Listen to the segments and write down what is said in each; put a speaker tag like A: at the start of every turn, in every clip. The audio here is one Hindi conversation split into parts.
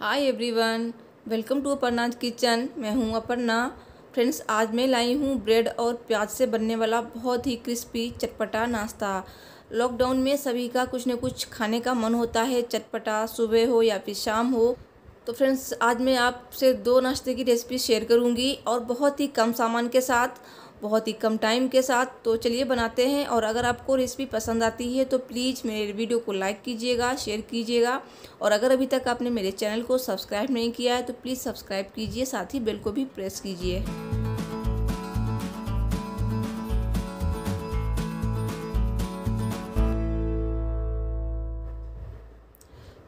A: hi everyone welcome to Aparna's kitchen मैं हूं अपर्णा फ्रेंड्स आज मैं लाई हूं ब्रेड और प्याज से बनने वाला बहुत ही क्रिस्पी चटपटा नाश्ता लॉकडाउन में सभी का कुछ न कुछ खाने का मन होता है चटपटा सुबह हो या फिर शाम हो तो फ्रेंड्स आज मैं आपसे दो नाश्ते की रेसिपी शेयर करूंगी और बहुत ही कम सामान के साथ बहुत ही कम टाइम के साथ तो चलिए बनाते हैं और अगर आपको रेसिपी पसंद आती है तो प्लीज़ मेरे वीडियो को लाइक कीजिएगा शेयर कीजिएगा और अगर अभी तक आपने मेरे चैनल को सब्सक्राइब नहीं किया है तो प्लीज़ सब्सक्राइब कीजिए साथ ही बेल को भी प्रेस कीजिए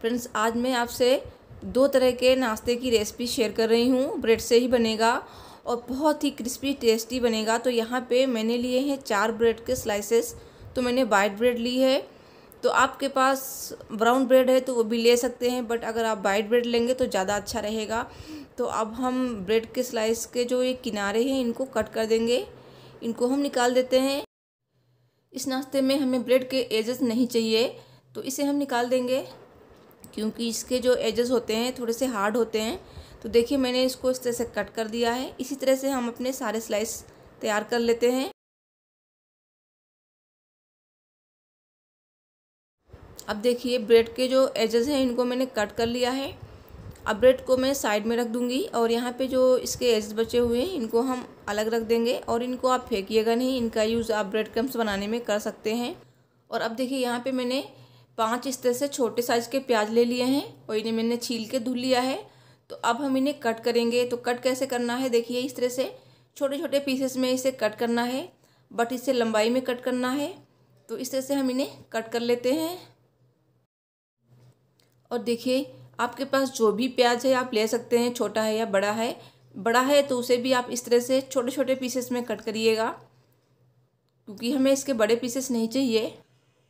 A: फ्रेंड्स आज मैं आपसे दो तरह के नाश्ते की रेसिपी शेयर कर रही हूँ ब्रेड से ही बनेगा और बहुत ही क्रिस्पी टेस्टी बनेगा तो यहाँ पे मैंने लिए हैं चार ब्रेड के स्लाइसेस तो मैंने वाइट ब्रेड ली है तो आपके पास ब्राउन ब्रेड है तो वो भी ले सकते हैं बट अगर आप वाइट ब्रेड लेंगे तो ज़्यादा अच्छा रहेगा तो अब हम ब्रेड के स्लाइस के जो ये किनारे हैं इनको कट कर देंगे इनको हम निकाल देते हैं इस नाश्ते में हमें ब्रेड के एजेस नहीं चाहिए तो इसे हम निकाल देंगे क्योंकि इसके जो एजेस होते हैं थोड़े से हार्ड होते हैं तो देखिए मैंने इसको इस तरह से कट कर दिया है इसी तरह से हम अपने सारे स्लाइस तैयार कर लेते हैं अब देखिए ब्रेड के जो एजेस हैं इनको मैंने कट कर लिया है अब ब्रेड को मैं साइड में रख दूंगी और यहाँ पे जो इसके एजेस बचे हुए हैं इनको हम अलग रख देंगे और इनको आप फेंकिएगा नहीं इनका यूज़ आप ब्रेड क्रम्स बनाने में कर सकते हैं और अब देखिए यहाँ पे मैंने पांच इस तरह से छोटे साइज़ के प्याज ले लिए हैं और इन्हें मैंने छील के धुल लिया है तो अब हम इन्हें कट करेंगे तो कट कैसे करना है देखिए इस तरह से छोटे छोटे पीसेस में इसे कट करना है बट इसे लंबाई में कट करना है तो इस तरह से हम इन्हें कट कर लेते हैं और देखिए आपके पास जो भी प्याज है आप ले सकते हैं छोटा है या बड़ा है बड़ा है तो उसे भी आप इस तरह से छोटे छोटे पीसेस में कट करिएगा क्योंकि हमें इसके बड़े पीसेस नहीं चाहिए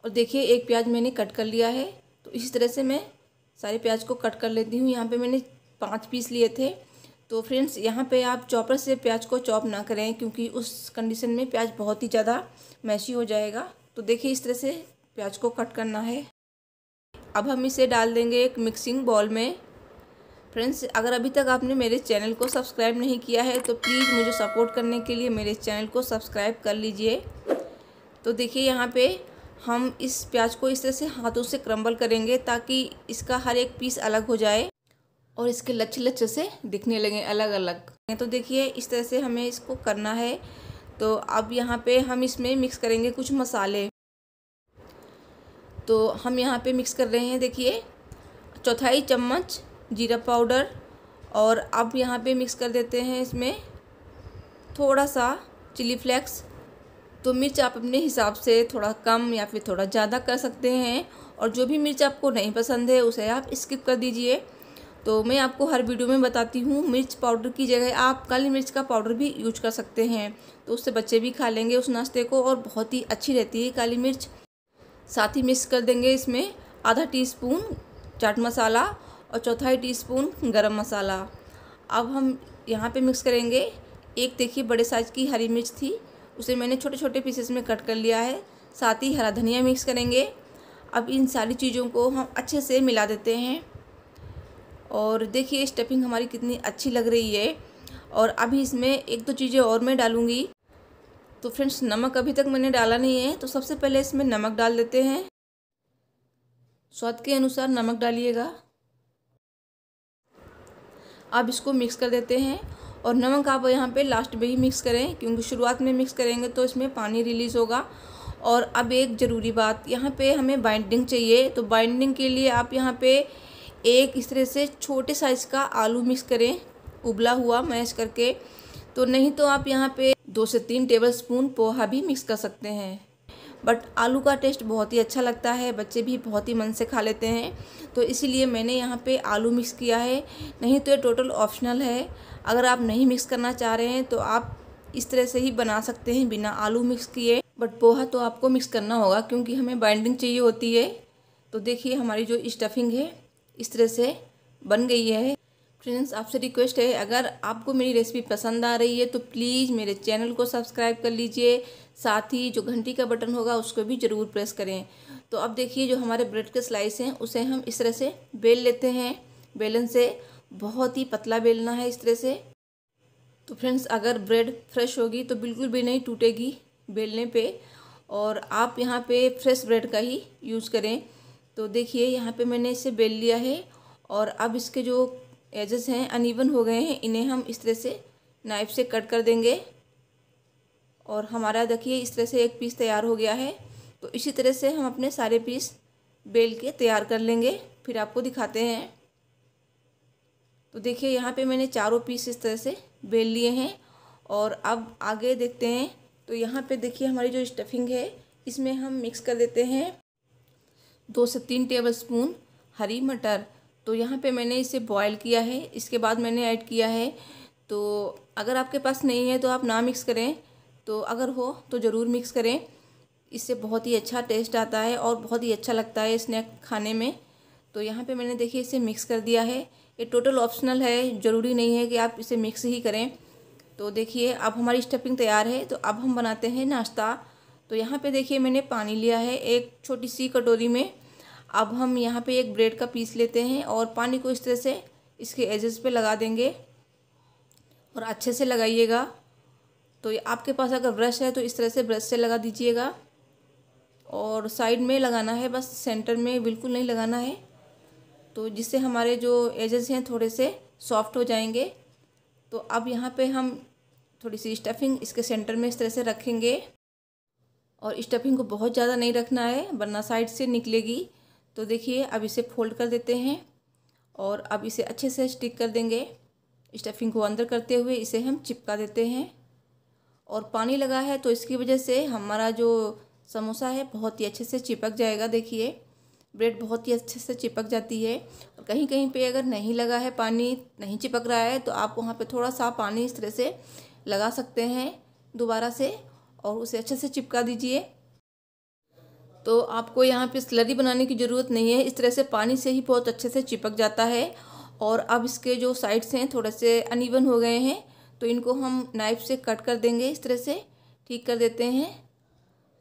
A: और देखिए एक प्याज मैंने कट कर लिया है तो इसी तरह से मैं सारे प्याज को कट कर लेती हूँ यहाँ पे मैंने पाँच पीस लिए थे तो फ्रेंड्स यहाँ पे आप चॉपर से प्याज को चॉप ना करें क्योंकि उस कंडीशन में प्याज बहुत ही ज़्यादा मैशी हो जाएगा तो देखिए इस तरह से प्याज को कट करना है अब हम इसे डाल देंगे एक मिक्सिंग बॉल में फ्रेंड्स अगर अभी तक आपने मेरे चैनल को सब्सक्राइब नहीं किया है तो प्लीज़ मुझे सपोर्ट करने के लिए मेरे चैनल को सब्सक्राइब कर लीजिए तो देखिए यहाँ पे हम इस प्याज को इस तरह से हाथों से क्रम्बल करेंगे ताकि इसका हर एक पीस अलग हो जाए और इसके लच्छे लच्छे से दिखने लगे अलग अलग तो देखिए इस तरह से हमें इसको करना है तो अब यहाँ पे हम इसमें मिक्स करेंगे कुछ मसाले तो हम यहाँ पे मिक्स कर रहे हैं देखिए चौथाई चम्मच जीरा पाउडर और अब यहाँ पे मिक्स कर देते हैं इसमें थोड़ा सा चिली फ्लेक्स तो मिर्च आप अपने हिसाब से थोड़ा कम या फिर थोड़ा ज़्यादा कर सकते हैं और जो भी मिर्च आपको नहीं पसंद है उसे आप स्किप कर दीजिए तो मैं आपको हर वीडियो में बताती हूँ मिर्च पाउडर की जगह आप काली मिर्च का पाउडर भी यूज कर सकते हैं तो उससे बच्चे भी खा लेंगे उस नाश्ते को और बहुत ही अच्छी रहती है काली मिर्च साथ ही मिक्स कर देंगे इसमें आधा टी स्पून चाट मसाला और चौथाई टी स्पून गर्म मसाला अब हम यहाँ पर मिक्स करेंगे एक देखिए बड़े साइज़ की हरी मिर्च थी उसे मैंने छोटे छोटे पीसेस में कट कर लिया है साथ ही हरा धनिया मिक्स करेंगे अब इन सारी चीज़ों को हम अच्छे से मिला देते हैं और देखिए स्टफिंग हमारी कितनी अच्छी लग रही है और अभी इसमें एक दो चीज़ें और मैं डालूँगी तो फ्रेंड्स नमक अभी तक मैंने डाला नहीं है तो सबसे पहले इसमें नमक डाल देते हैं स्वाद के अनुसार नमक डालिएगा आप इसको मिक्स कर देते हैं और नमक आप यहाँ पे लास्ट में ही मिक्स करें क्योंकि शुरुआत में मिक्स करेंगे तो इसमें पानी रिलीज़ होगा और अब एक ज़रूरी बात यहाँ पे हमें बाइंडिंग चाहिए तो बाइंडिंग के लिए आप यहाँ पे एक इस तरह से छोटे साइज़ का आलू मिक्स करें उबला हुआ मैश करके तो नहीं तो आप यहाँ पे दो से तीन टेबल स्पून पोहा भी मिक्स कर सकते हैं बट आलू का टेस्ट बहुत ही अच्छा लगता है बच्चे भी बहुत ही मन से खा लेते हैं तो इसीलिए मैंने यहाँ पे आलू मिक्स किया है नहीं तो ये टोटल ऑप्शनल है अगर आप नहीं मिक्स करना चाह रहे हैं तो आप इस तरह से ही बना सकते हैं बिना आलू मिक्स किए बट पोहा तो आपको मिक्स करना होगा क्योंकि हमें बाइंडिंग चाहिए होती है तो देखिए हमारी जो स्टफिंग है इस तरह से बन गई है फ्रेंड्स आपसे रिक्वेस्ट है अगर आपको मेरी रेसिपी पसंद आ रही है तो प्लीज़ मेरे चैनल को सब्सक्राइब कर लीजिए साथ ही जो घंटी का बटन होगा उसको भी ज़रूर प्रेस करें तो अब देखिए जो हमारे ब्रेड के स्लाइस हैं उसे हम इस तरह से बेल लेते हैं बेलन से बहुत ही पतला बेलना है इस तरह से तो फ्रेंड्स अगर ब्रेड फ्रेश होगी तो बिल्कुल भी नहीं टूटेगी बेलने पर और आप यहाँ पर फ्रेश ब्रेड का ही यूज़ करें तो देखिए यहाँ पे मैंने इसे बेल लिया है और अब इसके जो एजेस हैं अनइवन हो गए हैं इन्हें हम इस तरह से नाइफ से कट कर देंगे और हमारा देखिए इस तरह से एक पीस तैयार हो गया है तो इसी तरह से हम अपने सारे पीस बेल के तैयार कर लेंगे फिर आपको दिखाते हैं तो देखिए यहाँ पे मैंने चारों पीस इस तरह से बेल लिए हैं और अब आगे देखते हैं तो यहाँ पे देखिए हमारी जो स्टफिंग है इसमें हम मिक्स कर देते हैं दो से तीन टेबल स्पून हरी मटर तो यहाँ पे मैंने इसे बॉईल किया है इसके बाद मैंने ऐड किया है तो अगर आपके पास नहीं है तो आप ना मिक्स करें तो अगर हो तो ज़रूर मिक्स करें इससे बहुत ही अच्छा टेस्ट आता है और बहुत ही अच्छा लगता है स्नैक खाने में तो यहाँ पे मैंने देखिए इसे मिक्स कर दिया है ये टोटल ऑप्शनल है ज़रूरी नहीं है कि आप इसे मिक्स ही करें तो देखिए अब हमारी स्टफिंग तैयार है तो अब हम बनाते हैं नाश्ता तो यहाँ पे देखिए मैंने पानी लिया है एक छोटी सी कटोरी में अब हम यहाँ पे एक ब्रेड का पीस लेते हैं और पानी को इस तरह से इसके एजेस पे लगा देंगे और अच्छे से लगाइएगा तो आपके पास अगर ब्रश है तो इस तरह से ब्रश से लगा दीजिएगा और साइड में लगाना है बस सेंटर में बिल्कुल नहीं लगाना है तो जिससे हमारे जो एजेस हैं थोड़े से सॉफ्ट हो जाएंगे तो अब यहाँ पे हम थोड़ी सी स्टफिंग इसके सेंटर में इस तरह से रखेंगे और स्टफिंग को बहुत ज़्यादा नहीं रखना है वरना साइड से निकलेगी तो देखिए अब इसे फोल्ड कर देते हैं और अब इसे अच्छे से स्टिक कर देंगे स्टफिंग को अंदर करते हुए इसे हम चिपका देते हैं और पानी लगा है तो इसकी वजह से हमारा जो समोसा है बहुत ही अच्छे से चिपक जाएगा देखिए ब्रेड बहुत ही अच्छे से चिपक जाती है और कहीं कहीं पे अगर नहीं लगा है पानी नहीं चिपक रहा है तो आप वहाँ पे थोड़ा सा पानी इस तरह से लगा सकते हैं दोबारा से और उसे अच्छे से चिपका दीजिए तो आपको यहाँ पे स्लरी बनाने की ज़रूरत नहीं है इस तरह से पानी से ही बहुत अच्छे से चिपक जाता है और अब इसके जो साइड्स हैं थोड़े से अनइवन हो गए हैं तो इनको हम नाइफ से कट कर देंगे इस तरह से ठीक कर देते हैं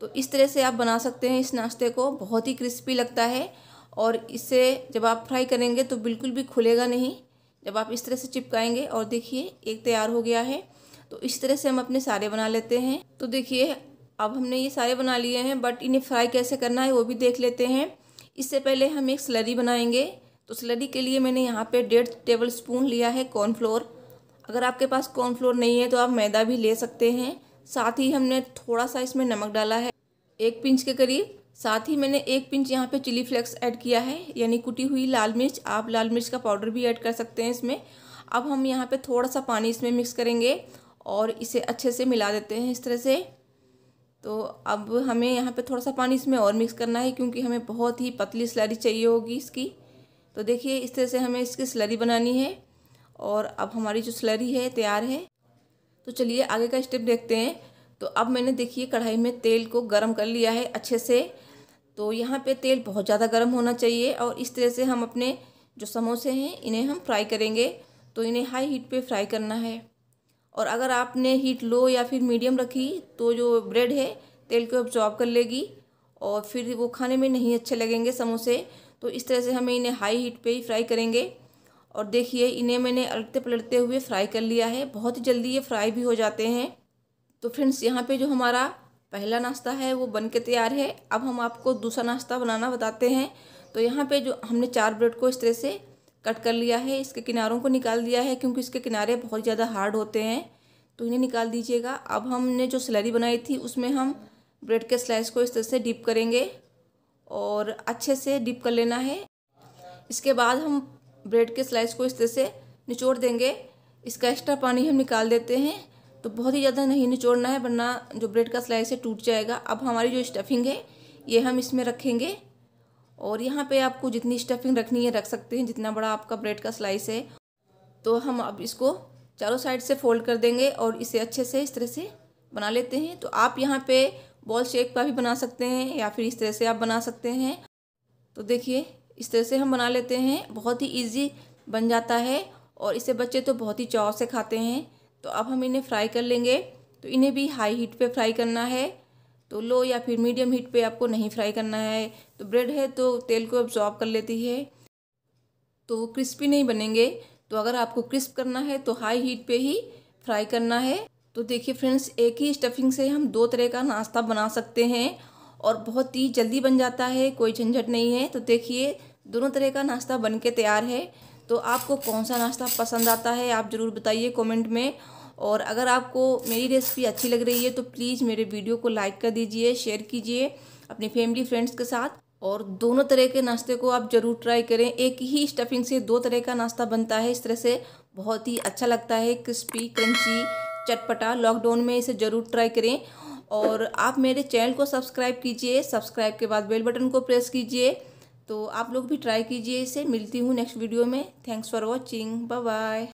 A: तो इस तरह से आप बना सकते हैं इस नाश्ते को बहुत ही क्रिस्पी लगता है और इसे जब आप फ्राई करेंगे तो बिल्कुल भी खुलेगा नहीं जब आप इस तरह से चिपकाएंगे और देखिए एक तैयार हो गया है तो इस तरह से हम अपने सारे बना लेते हैं तो देखिए अब हमने ये सारे बना लिए हैं बट इन्हें फ्राई कैसे करना है वो भी देख लेते हैं इससे पहले हम एक स्लरी बनाएंगे तो स्लरी के लिए मैंने यहाँ पे डेढ़ टेबल स्पून लिया है कॉर्नफ्लोर अगर आपके पास कॉर्नफ्लोर नहीं है तो आप मैदा भी ले सकते हैं साथ ही हमने थोड़ा सा इसमें नमक डाला है एक पिंच के करीब साथ ही मैंने एक पिंच यहाँ पे चिली फ्लेक्स ऐड किया है यानी कुटी हुई लाल मिर्च आप लाल मिर्च का पाउडर भी ऐड कर सकते हैं इसमें अब हम यहाँ पे थोड़ा सा पानी इसमें मिक्स करेंगे और इसे अच्छे से मिला देते हैं इस तरह से तो अब हमें यहाँ पे थोड़ा सा पानी इसमें और मिक्स करना है क्योंकि हमें बहुत ही पतली स्लरी चाहिए होगी इसकी तो देखिए इस तरह से हमें इसकी स्लरी बनानी है और अब हमारी जो स्लरी है तैयार है तो चलिए आगे का स्टेप देखते हैं तो अब मैंने देखिए कढ़ाई में तेल को गर्म कर लिया है अच्छे से तो यहाँ पर तेल बहुत ज़्यादा गर्म होना चाहिए और इस तरह से हम अपने जो समोसे हैं इन्हें हम फ्राई करेंगे तो इन्हें हाई हीट पर फ्राई करना है और अगर आपने हीट लो या फिर मीडियम रखी तो जो ब्रेड है तेल को ऑब्जॉर्ब कर लेगी और फिर वो खाने में नहीं अच्छे लगेंगे समोसे तो इस तरह से हमें इन्हें हाई हीट पे ही फ्राई करेंगे और देखिए इन्हें मैंने अलटते पलटते हुए फ्राई कर लिया है बहुत ही जल्दी ये फ्राई भी हो जाते हैं तो फ्रेंड्स यहाँ पे जो हमारा पहला नाश्ता है वो बन के तैयार है अब हम आपको दूसरा नाश्ता बनाना बताते हैं तो यहाँ पे जो हमने चार ब्रेड को इस तरह से कट कर लिया है इसके किनारों को निकाल दिया है क्योंकि इसके किनारे बहुत ज़्यादा हार्ड होते हैं तो इन्हें निकाल दीजिएगा अब हमने जो सिलाई बनाई थी उसमें हम ब्रेड के स्लाइस को इस तरह से डिप करेंगे और अच्छे से डिप कर लेना है इसके बाद हम ब्रेड के स्लाइस को इस तरह से निचोड़ देंगे इसका एक्स्ट्रा पानी हम निकाल देते हैं तो बहुत ही ज़्यादा नहीं निचोड़ना है वरना जो ब्रेड का स्लाइस है टूट जाएगा अब हमारी जो स्टफिंग है ये हम इसमें रखेंगे और यहाँ पे आपको जितनी स्टफिंग रखनी है रख सकते हैं जितना बड़ा आपका ब्रेड का स्लाइस है तो हम अब इसको चारों साइड से फोल्ड कर देंगे और इसे अच्छे से इस तरह से बना लेते हैं तो आप यहाँ पे बॉल शेप का भी बना सकते हैं या फिर इस तरह से आप बना सकते हैं तो देखिए इस तरह से हम बना लेते हैं बहुत ही ईजी बन जाता है और इसे बच्चे तो बहुत ही चाव से खाते हैं तो अब हम इन्हें फ्राई कर लेंगे तो इन्हें भी हाई हीट पर फ्राई करना है तो लो या फिर मीडियम हीट पे आपको नहीं फ्राई करना है तो ब्रेड है तो तेल को अब्जॉर्ब कर लेती है तो क्रिस्पी नहीं बनेंगे तो अगर आपको क्रिस्प करना है तो हाई हीट पे ही फ्राई करना है तो देखिए फ्रेंड्स एक ही स्टफिंग से हम दो तरह का नाश्ता बना सकते हैं और बहुत ही जल्दी बन जाता है कोई झंझट नहीं है तो देखिए दोनों तरह का नाश्ता बन के तैयार है तो आपको कौन सा नाश्ता पसंद आता है आप ज़रूर बताइए कॉमेंट में और अगर आपको मेरी रेसिपी अच्छी लग रही है तो प्लीज़ मेरे वीडियो को लाइक कर दीजिए शेयर कीजिए अपने फैमिली फ्रेंड्स के साथ और दोनों तरह के नाश्ते को आप ज़रूर ट्राई करें एक ही स्टफिंग से दो तरह का नाश्ता बनता है इस तरह से बहुत ही अच्छा लगता है क्रिस्पी क्रंची चटपटा लॉकडाउन में इसे ज़रूर ट्राई करें और आप मेरे चैनल को सब्सक्राइब कीजिए सब्सक्राइब के बाद बेल बटन को प्रेस कीजिए तो आप लोग भी ट्राई कीजिए इसे मिलती हूँ नेक्स्ट वीडियो में थैंक्स फॉर वॉचिंग बाय